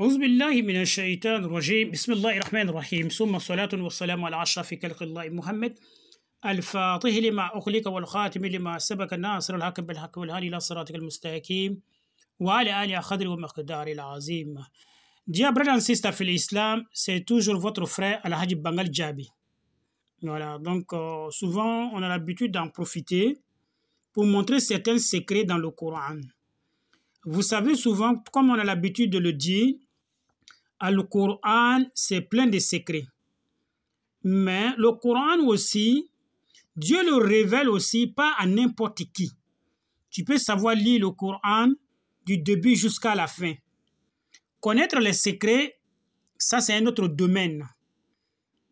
أعوذ بالله من الشيطان الرجيم بسم الله الرحمن الرحيم ثم الصلاة والسلام على أشرف خلق الله محمد الفاطح لما أخلق والخاتم لما سبق ناصر الحق بالحق والهادي إلى صراطك المستقيم وعلى آله قدر ومقدار العظيم Dear brothers and sisters في l'islam, c'est toujours votre frère Al-Hajj Bangal Djabi. Voilà, donc euh, souvent on a l'habitude d'en profiter pour montrer certains secrets dans le Coran. Vous savez souvent, comme on a l'habitude de le dire, le Coran, c'est plein de secrets. Mais le Coran aussi, Dieu le révèle aussi, pas à n'importe qui. Tu peux savoir lire le Coran du début jusqu'à la fin. Connaître les secrets, ça c'est un autre domaine.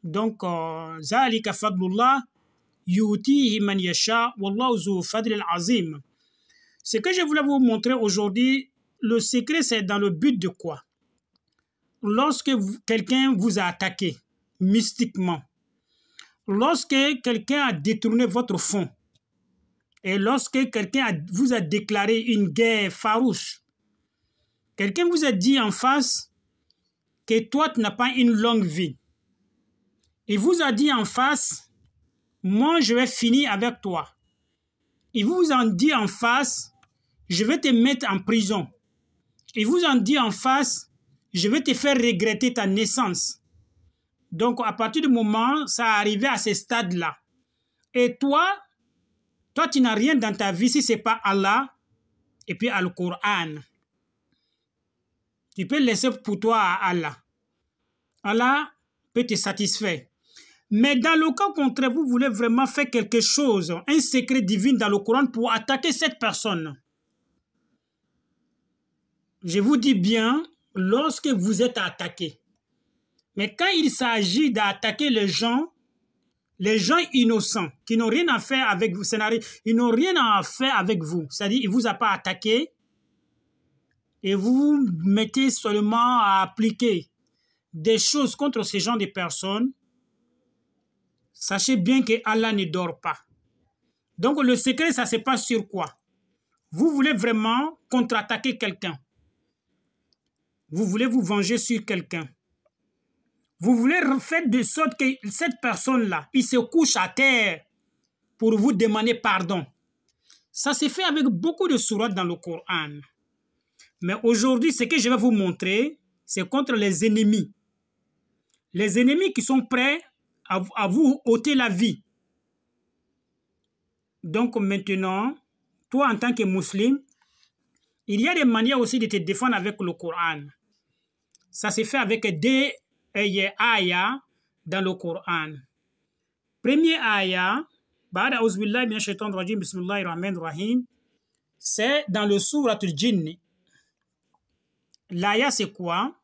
Donc, euh, Fadlullah, Yuti Wallahu Fadl azim Ce que je voulais vous montrer aujourd'hui, le secret c'est dans le but de quoi lorsque quelqu'un vous a attaqué mystiquement, lorsque quelqu'un a détourné votre fond, et lorsque quelqu'un vous a déclaré une guerre farouche, quelqu'un vous a dit en face que toi, tu n'as pas une longue vie. Il vous a dit en face, moi, je vais finir avec toi. Il vous en dit en face, je vais te mettre en prison. Il vous en dit en face, je vais te faire regretter ta naissance. Donc, à partir du moment, ça arrivait à ce stade-là. Et toi, toi, tu n'as rien dans ta vie si ce n'est pas Allah et puis al Coran. Tu peux laisser pour toi à Allah. Allah peut te satisfaire. Mais dans le cas contraire, vous voulez vraiment faire quelque chose, un secret divin dans le Coran pour attaquer cette personne. Je vous dis bien, lorsque vous êtes attaqué. Mais quand il s'agit d'attaquer les gens, les gens innocents, qui n'ont rien à faire avec vous, ils n'ont rien à faire avec vous, c'est-à-dire ils ne vous a pas attaqué, et vous vous mettez seulement à appliquer des choses contre ces gens de personnes, sachez bien que Allah ne dort pas. Donc le secret, ça se passe sur quoi Vous voulez vraiment contre-attaquer quelqu'un vous voulez vous venger sur quelqu'un. Vous voulez faire de sorte que cette personne-là, il se couche à terre pour vous demander pardon. Ça s'est fait avec beaucoup de sourates dans le Coran. Mais aujourd'hui, ce que je vais vous montrer, c'est contre les ennemis. Les ennemis qui sont prêts à, à vous ôter la vie. Donc maintenant, toi en tant que musulman, il y a des manières aussi de te défendre avec le Coran. Ça s'est fait avec des ayats dans le Coran. Premier Rahim, c'est dans le Surat al-Jinn. L'aya, c'est quoi?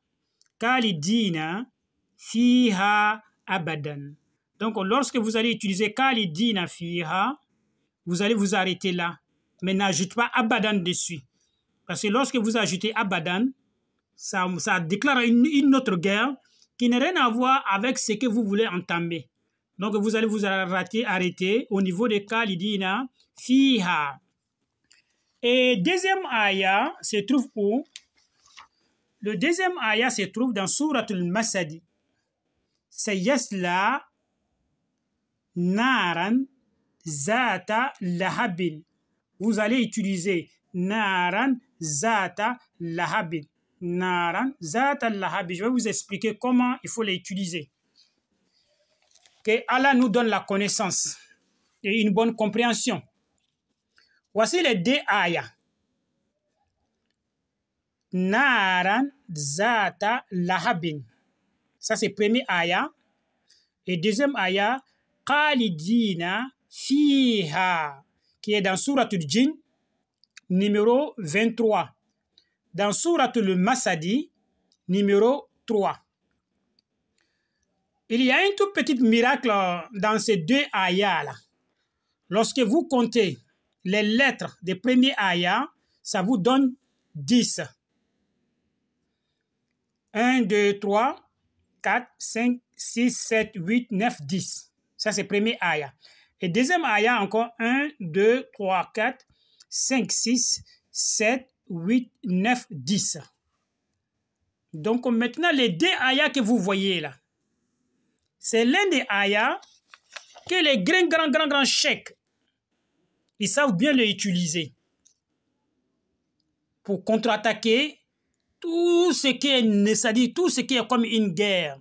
Kalidina fiha abadan. Donc lorsque vous allez utiliser kalidina fiha, vous allez vous arrêter là. Mais n'ajoutez pas abadan dessus. Parce que lorsque vous ajoutez abadan, ça, déclare une, autre guerre qui n'a rien à voir avec ce que vous voulez entamer. Donc vous allez vous arrêter, arrêter au niveau des kalidina, fiha. Et deuxième aya se trouve où Le deuxième aya se trouve dans Surat al-Masadi. C'est Yasla Naran Zata Lahabin. Vous allez utiliser Naran Zata Lahabin naran Je vais vous expliquer comment il faut l'utiliser. Que Allah nous donne la connaissance et une bonne compréhension. Voici les deux ayats. Naran zata Ça, c'est premier ayah. Et deuxième ayah, Khalidina fiha, qui est dans Surah djinn. numéro 23 dans le Masadi, numéro 3. Il y a un tout petit miracle euh, dans ces deux ayats-là. Lorsque vous comptez les lettres des premiers ayats, ça vous donne 10. 1, 2, 3, 4, 5, 6, 7, 8, 9, 10. Ça, c'est premier ayah. Et deuxième ayah, encore 1, 2, 3, 4, 5, 6, 7, 8, 9, 10. Donc maintenant, les deux ayas que vous voyez là, c'est l'un des ayas que les grands, grands, grands, grands chèques, ils savent bien utiliser pour contre-attaquer tout ce qui est, ça tout ce qui est comme une guerre.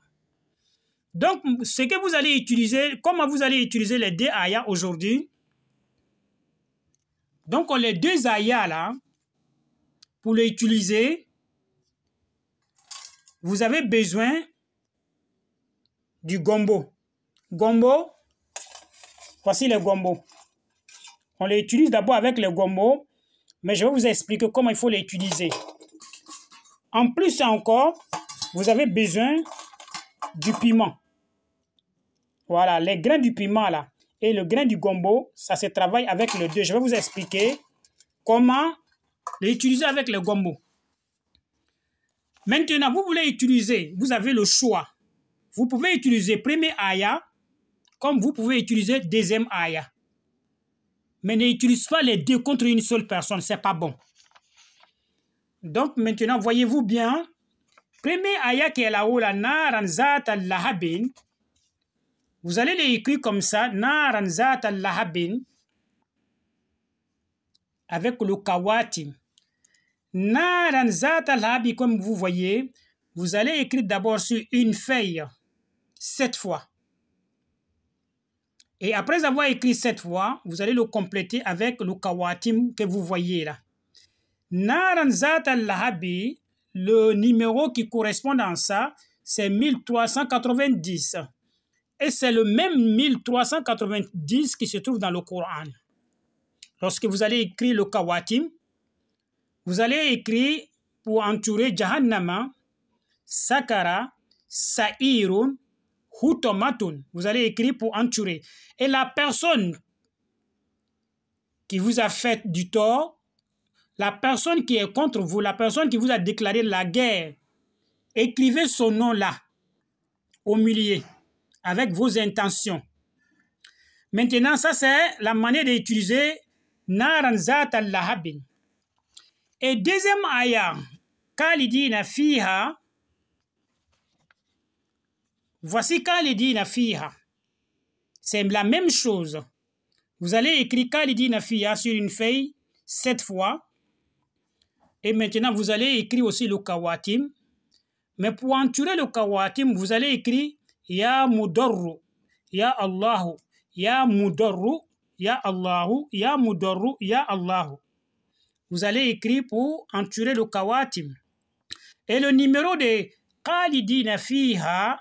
Donc, ce que vous allez utiliser, comment vous allez utiliser les deux ayas aujourd'hui, donc les deux ayas là, pour l'utiliser, vous avez besoin du gombo. Gombo, voici le gombo. On l'utilise d'abord avec le gombo, mais je vais vous expliquer comment il faut l'utiliser. En plus encore, vous avez besoin du piment. Voilà, les grains du piment là et le grain du gombo, ça se travaille avec le deux. Je vais vous expliquer comment les utiliser avec le gombo. Maintenant, vous voulez utiliser, vous avez le choix. Vous pouvez utiliser premier aya, comme vous pouvez utiliser deuxième aya. Mais n'utilise pas les deux contre une seule personne, c'est pas bon. Donc maintenant, voyez-vous bien, premier aya qui est là-haut, la Naranzat al-Lahabin, vous allez l'écrire comme ça, Naranzat al-Lahabin, avec le naranzat al habi, comme vous voyez, vous allez écrire d'abord sur une feuille, sept fois. Et après avoir écrit sept fois, vous allez le compléter avec le kawatim que vous voyez là. al habi, le numéro qui correspond à ça, c'est 1390. Et c'est le même 1390 qui se trouve dans le Coran lorsque vous allez écrire le kawatim, vous allez écrire pour entourer Jahannama, Sakara, Sairun, Hutomatun. Vous allez écrire pour entourer. Et la personne qui vous a fait du tort, la personne qui est contre vous, la personne qui vous a déclaré la guerre, écrivez son nom là, au milieu, avec vos intentions. Maintenant, ça c'est la manière d'utiliser et deuxième ayah, fiha, voici na fiha. C'est la même chose. Vous allez écrire na fiha sur une feuille sept fois. Et maintenant, vous allez écrire aussi le kawatim. Mais pour entourer le kawatim, vous allez écrire Ya Mudarru, Ya Allahu, Ya Mudarru, Ya Allahu, Ya Ya Allahu. Vous allez écrire pour entourer le kawatim. Et le numéro de Khalidina Fiha,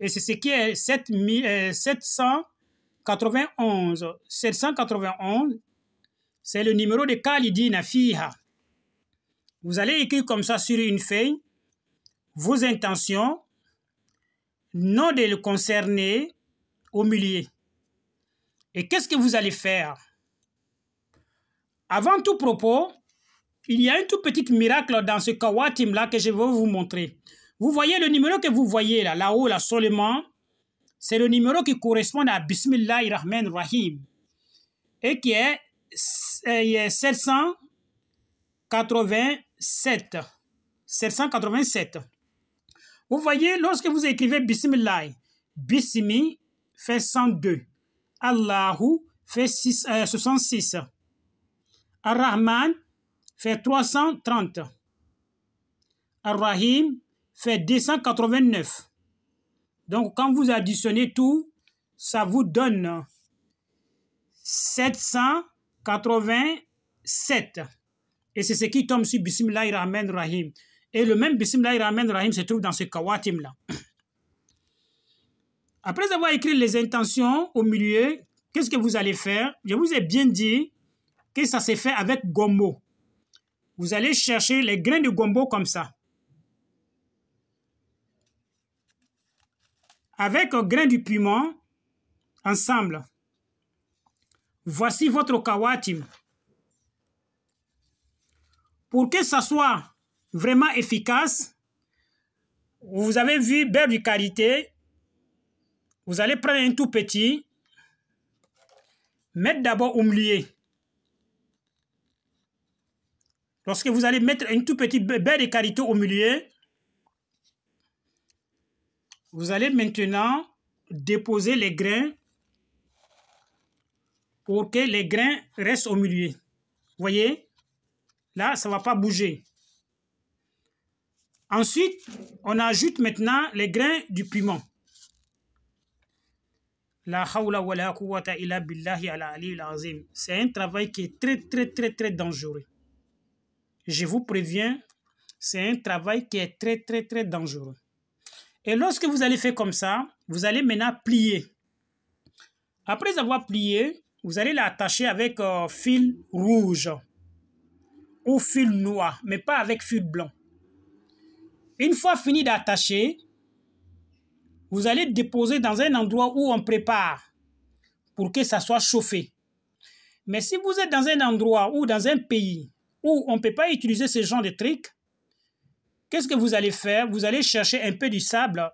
et c'est ce qui est 791. 791, euh, c'est le numéro de Khalidina Fiha. Vous allez écrire comme ça sur une feuille vos intentions, nom le concerner au milieu. Et qu'est-ce que vous allez faire Avant tout propos, il y a un tout petit miracle dans ce kawatim là que je vais vous montrer. Vous voyez le numéro que vous voyez là, là-haut, là seulement, c'est le numéro qui correspond à Bismillahirrahmanirrahim Rahim et qui est 787. Euh, 787. Vous voyez, lorsque vous écrivez Bismillah, Bismi fait 102. Allahu fait 66. Euh, Ar-Rahman fait 330. Ar-Rahim fait 289. Donc, quand vous additionnez tout, ça vous donne 787. Et c'est ce qui tombe sur Bismillahir Rahim. Et le même Bismillahir Rahim se trouve dans ce kawatim-là. Après avoir écrit les intentions au milieu, qu'est-ce que vous allez faire Je vous ai bien dit que ça s'est fait avec gombo. Vous allez chercher les grains de gombo comme ça. Avec un grain du piment, ensemble. Voici votre kawatim. Pour que ça soit vraiment efficace, vous avez vu beurre du karité, vous allez prendre un tout petit, mettre d'abord au milieu. Lorsque vous allez mettre un tout petit baie de carité au milieu, vous allez maintenant déposer les grains pour que les grains restent au milieu. Vous voyez Là, ça ne va pas bouger. Ensuite, on ajoute maintenant les grains du piment. La la C'est un travail qui est très, très, très, très dangereux. Je vous préviens, c'est un travail qui est très, très, très dangereux. Et lorsque vous allez faire comme ça, vous allez maintenant plier. Après avoir plié, vous allez l'attacher avec un euh, fil rouge ou fil noir, mais pas avec fil blanc. Une fois fini d'attacher, vous allez déposer dans un endroit où on prépare pour que ça soit chauffé. Mais si vous êtes dans un endroit ou dans un pays où on ne peut pas utiliser ce genre de trucs, qu'est-ce que vous allez faire Vous allez chercher un peu du sable,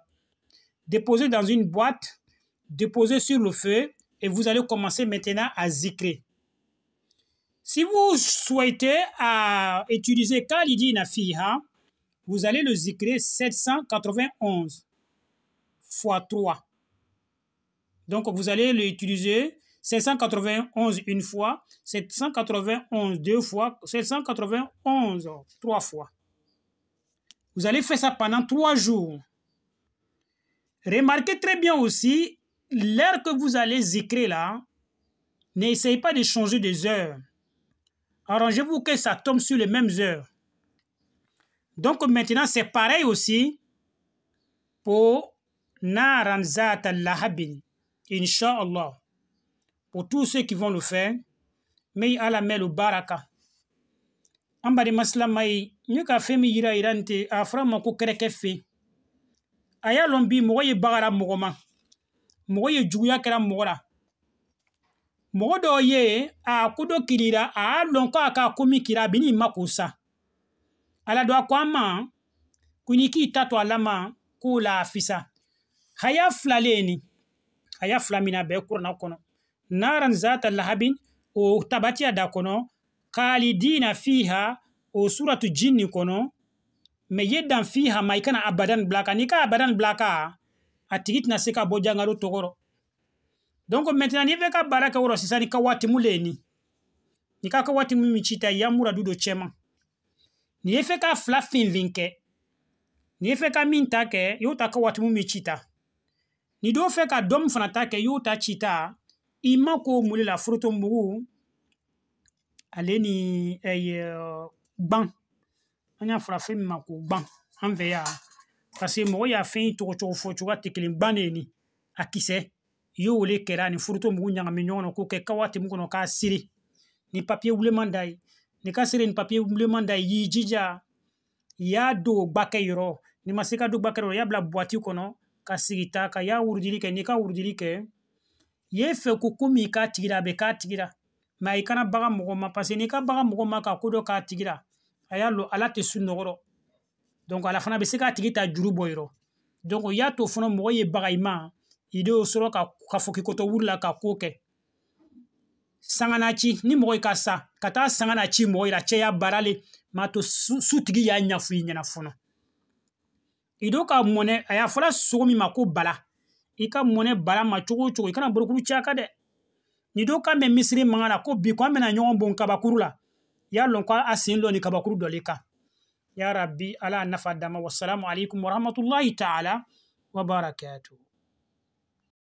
déposer dans une boîte, déposer sur le feu et vous allez commencer maintenant à zikrer. Si vous souhaitez utiliser Kalidina Fiha, vous allez le zikrer 791 fois 3. Donc, vous allez l'utiliser 791 une fois, 791 deux fois, 791 trois fois. Vous allez faire ça pendant trois jours. Remarquez très bien aussi, l'heure que vous allez écrire là, n'essayez pas de changer des heures. Arrangez-vous que ça tombe sur les mêmes heures. Donc maintenant, c'est pareil aussi pour naran zata lahabin Inch'Allah. Pour tous ceux qui vont le faire, mais ala melu baraka. Ambari masla mai nyuka femi yira irante afra mako kereke fe. Aya lombi mɔgɔ ye bagara mɔgɔ ma. Mɔgɔ ye juguya kɛra mɔgɔ la. Mɔgɔ dɔ ye a ko dɔ kirira a lɔn ko a ka ko min kira a bin'i ma k'o sa. Ala dɔ a ko an ma ko n'i k'i ta to a lama k'o la a fisa. haya filalen haya fila min a bɛɛ kurana kɔnɔ naran zata lahabin o tabatiya da kɔnɔ khalidina fiha o suratu jinni kɔnɔ mɛ yeddan fiha ma i kana abadan blaka ka n'i ka abadan blaka ka a tigi tɛna se ka bɔ jangalo tɔgɔrɔ donc maintenant n'i bɛ ka baara kɛ wɔrɔ sisan ni ka waati mu ni ni ka ka waati mu min ci ta yamura du do cɛma ni ye fɛ ka fila finfin kɛ ni ye fɛ ka min ta kɛ y'o ta ka waati mu min ni do fɛ ka dɔ min fana ta kɛ y'o ta cita i ma ko mun le la foroto mugu ale ni gban an y'a fɔra fɛn min ma ko gban an fɛ yan paseke mɔgɔ y'a fɛn cogo cogo fɔ cogoya tɛ kelen gban de ye nin a kisɛ i y'o le kɛra ni foroto mugu ɲagami ɲɔgɔn na k'o kɛ ka waati min kɔnɔ k'a siri ni papiye wuleman da ye ni ka siri ni papiye wuleman da ye y'i jija i y'a don o gbakɛ yɔrɔ n'i ma se ka don gbakɛ yɔrɔ i y'a bila buwati kɔnɔ ka sigi ta ka y'a wurudili kɛ n'i ka wurudili kɛ i ye fɛ ko ko min k'a tigi la a bɛ k'a tigi la mɛ i kana baga mɔgɔ ma paseke n'i ka baga mɔgɔ ma ka ko dɔ k'a tigi la a y'a lɔ ala tɛ su nɔgɔrɔ donc ala fana bɛ se k'a tigi ta juru bɔ yɔrɔ donc i y'a to fana mɔgɔ ye baga i ma i de y'o sɔrɔ ka ka fɔ k'i kɔtɔ wuli la ka ko kɛ sangana ci ni mɔgɔ i ka sa ka taa sangana ci mɔgɔ yira cɛya baarale m'a to sutigi y'a ɲɛfɔ i ɲɛna fɔlɔ i do ka mɔnɛ a y'a fɔla sogo min ma ko bala i ka mɔnɛ bala ma cogo o cogo i kana bolokuru ci a ka dɛ ni do kan bɛ misiri maŋa la ko bi ko an bɛna ɲɔgɔn bon kabakuru la y'a lɔn ko a sen lɔ ni kabakuru dɔli kan ya rabbi ala nafa dama wasalamu alaikum warahmatullahi taala wabarakatuhu